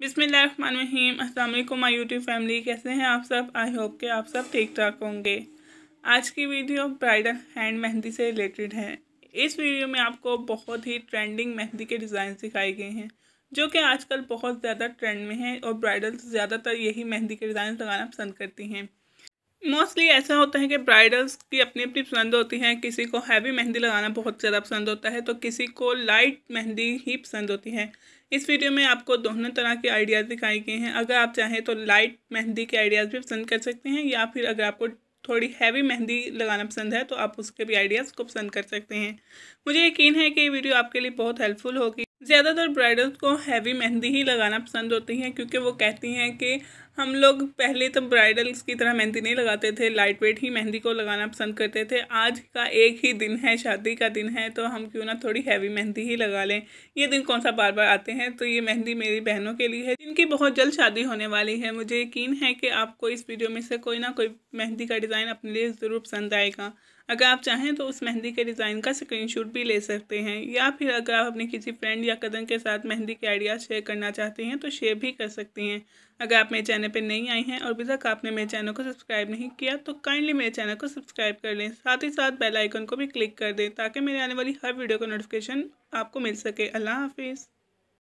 बिसमीम अल्लाम my YouTube family कैसे हैं आप सब आई होप के आप सब ठीक ठाक होंगे आज की वीडियो ब्राइडल हैंड मेहंदी से रिलेटेड है इस वीडियो में आपको बहुत ही ट्रेंडिंग मेहंदी के डिज़ाइन सिखाए गए हैं जो कि आजकल बहुत ज़्यादा ट्रेंड में है और ब्राइडल ज़्यादातर यही मेहंदी के डिज़ाइन लगाना पसंद करती हैं मोस्टली ऐसा होता है कि ब्राइडल्स की अपनी अपनी पसंद होती हैं किसी को हैवी मेहंदी लगाना बहुत ज़्यादा पसंद होता है तो किसी को लाइट मेहंदी ही पसंद होती है इस वीडियो में आपको दोनों तरह के आइडियाज़ दिखाए गए हैं अगर आप चाहें तो लाइट मेहंदी के आइडियाज़ भी पसंद कर सकते हैं या फिर अगर आपको थोड़ी हैवी मेहंदी लगाना पसंद है तो आप उसके भी आइडियाज़ को पसंद कर सकते हैं मुझे यकीन है कि ये वीडियो आपके लिए बहुत हेल्पफुल होगी ज़्यादातर ब्राइडल्स को हैवी मेहंदी ही लगाना पसंद होती है क्योंकि वो कहती हैं कि हम लोग पहले तो ब्राइडल्स की तरह मेहंदी नहीं लगाते थे लाइट वेट ही मेहंदी को लगाना पसंद करते थे आज का एक ही दिन है शादी का दिन है तो हम क्यों ना थोड़ी हैवी मेहंदी ही लगा लें ये दिन कौन सा बार बार आते हैं तो ये मेहंदी मेरी बहनों के लिए है जिनकी बहुत जल्द शादी होने वाली है मुझे यकीन है कि आपको इस वीडियो में से कोई ना कोई मेहंदी का डिज़ाइन अपने लिए ज़रूर पसंद आएगा अगर आप चाहें तो उस मेहंदी के डिज़ाइन का स्क्रीनशॉट भी ले सकते हैं या फिर अगर आप अपने किसी फ्रेंड या कदम के साथ मेहंदी के आइडियाज़ शेयर करना चाहते हैं तो शेयर भी कर सकते हैं अगर आप मेरे चैनल चैनल पर नहीं आई हैं और अभी तक आपने मेरे चैनल को सब्सक्राइब नहीं किया तो काइंडली मेरे चैनल को सब्सक्राइब कर लें साथ ही साथ बेल आइकन को भी क्लिक कर दें ताकि मेरे आने वाली हर वीडियो का नोटिफिकेशन आपको मिल सके अल्लाह हाफिज़